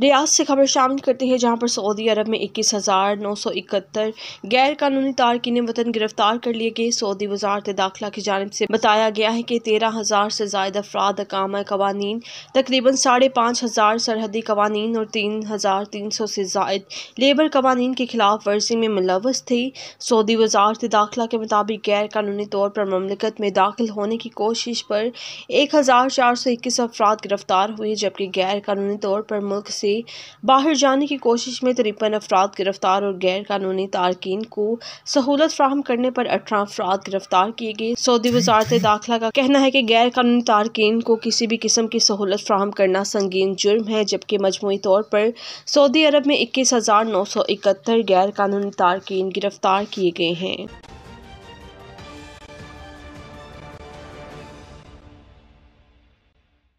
रियाज से खबर शामिल करते हैं जहां पर सऊदी अरब में इक्कीस हज़ार नौ सौ इकहत्तर गैर कानूनी तारकिन वतन गिरफ्तार कर लिए गए सऊदी वजारत दाखिला की जानब से बताया गया है कि तेरह हज़ार से जायद अफराद अकाम कवानीन तकरीबन साढ़े पाँच हज़ार सरहदी कवानीन और तीन हज़ार तीन सौ से जायद लेबर कवानीन के खिलाफ वर्जी में मुलवस थी सऊदी वजारत दाखिला के मुताबिक गैर कानूनी तौर पर ममलिकत में दाखिल होने की कोशिश पर एक हज़ार चार सौ इक्कीस अफराद गिरफ्तार हुए जबकि गैर कानूनी तौर पर मुल्क से से बाहर जाने की कोशिश में तिरपन तो अफराद गिरफ्तार और गैर कानूनी तारकिन को सहूलत फ्राहम करने पर अठारह अफराद गिरफ्तार किए गए सऊदी वजारत दाखिला का कहना है कि गैर कानूनी तारकिन को किसी भी किस्म की सहूलत फ्राहम करना संगीन जुर्म है जबकि मजमू तौर पर सऊदी अरब में इक्कीस हज़ार नौ सौ इकहत्तर गैर कानूनी तारकिन गिरफ्तार किए गए हैं